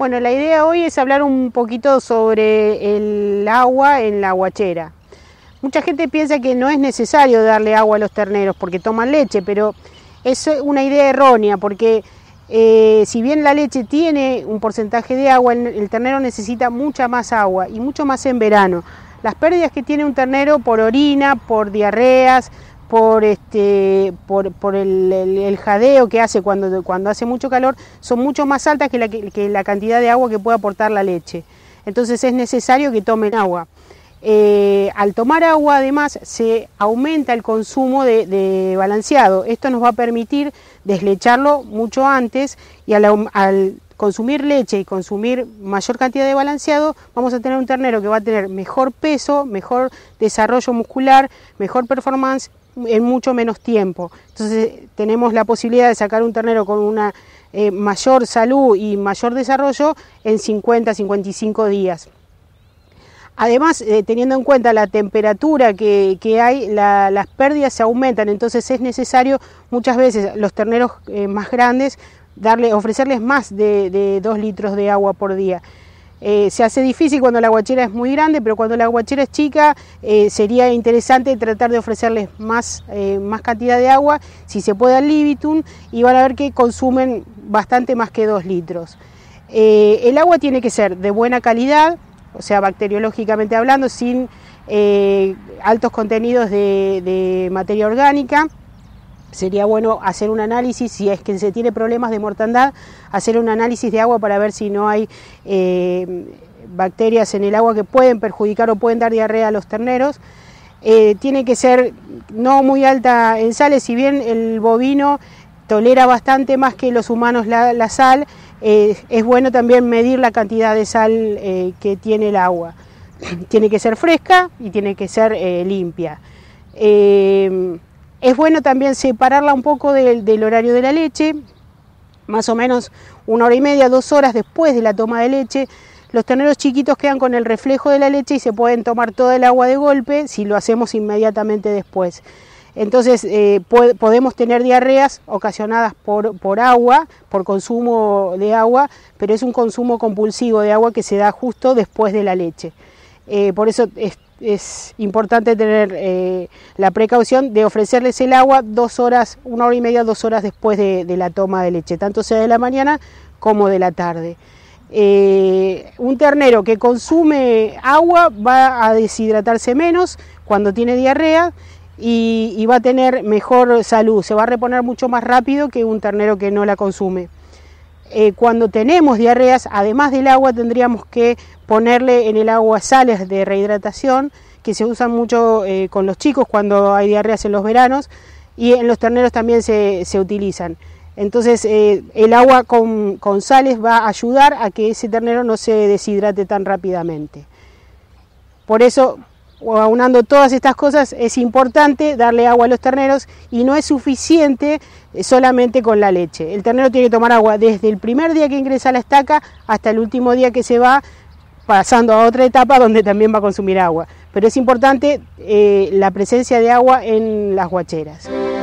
Bueno, la idea hoy es hablar un poquito sobre el agua en la guachera. Mucha gente piensa que no es necesario darle agua a los terneros porque toman leche, pero es una idea errónea porque eh, si bien la leche tiene un porcentaje de agua, el ternero necesita mucha más agua y mucho más en verano. Las pérdidas que tiene un ternero por orina, por diarreas, por, este, por, el, jadeo que hace cuando, hace mucho calor, son mucho más altas que la, cantidad de agua que puede aportar la leche. Entonces es necesario que tomen agua. Eh, al tomar agua, además, se aumenta el consumo de, balanceado. Esto nos va a permitir deslecharlo mucho antes y al, consumir leche y consumir mayor cantidad de balanceado, vamos a tener un ternero que va a tener mejor peso, mejor desarrollo muscular, mejor performance en mucho menos tiempo. Entonces tenemos la posibilidad de sacar un ternero con una eh, mayor salud y mayor desarrollo en 50, 55 días. Además, eh, teniendo en cuenta la temperatura que, hay, las pérdidas se aumentan, entonces es necesario muchas veces los terneros eh, más grandes darle, ofrecerles más de, dos litros de agua por día. Eh, se hace difícil cuando la guachera es muy grande, pero cuando la guachera es chica eh, sería interesante tratar de ofrecerles eh, más, cantidad de agua, si se puede al libitum, y van a ver que consumen bastante más que 2 litros. el agua tiene que ser de buena calidad, o sea, bacteriológicamente hablando, sin altos contenidos de materia orgánica sería bueno hacer un análisis, si es que se tiene problemas de mortandad, hacer un análisis de agua para ver si no hay eh, bacterias en el agua que pueden perjudicar o pueden dar diarrea a los terneros. Eh, tiene que ser no muy alta en sales, si bien el bovino tolera bastante más que los humanos la, sal, eh, es bueno también medir la cantidad de sal que tiene el agua. Tiene que ser fresca y tiene que ser limpia. Es bueno también separarla un poco del, horario de la leche, más o menos una hora y media, dos horas después de la toma de leche. Los terneros chiquitos quedan con el reflejo de la leche y se pueden tomar toda el agua de golpe si lo hacemos inmediatamente después. Entonces eh, podemos tener diarreas ocasionadas por, agua, por consumo de agua, pero es un consumo compulsivo de agua que se da justo después de la leche. Eh, por eso es, importante tener eh, la precaución de ofrecerles el agua dos horas, una hora y media, dos horas después de, la toma de leche, tanto sea de la mañana como de la tarde. Eh, un ternero que consume agua va a deshidratarse menos cuando tiene diarrea y va a tener mejor salud, se va a reponer mucho más rápido que un ternero que no la consume. Eh, cuando tenemos diarreas, además del agua, tendríamos que ponerle en el agua sales de rehidratación, que se usan mucho eh, con los chicos cuando hay diarreas en los veranos, y en los terneros también se, utilizan. Entonces eh, el agua con, con, sales va a ayudar a que ese ternero no se deshidrate tan rápidamente. Por eso aunando todas estas cosas, es importante darle agua a los terneros y no es suficiente eh, solamente con la leche. El ternero tiene que tomar agua desde el primer día que ingresa a la estaca hasta el último día que se va, pasando a otra etapa donde también va a consumir agua. Pero es importante eh, la presencia de agua en las guacheras.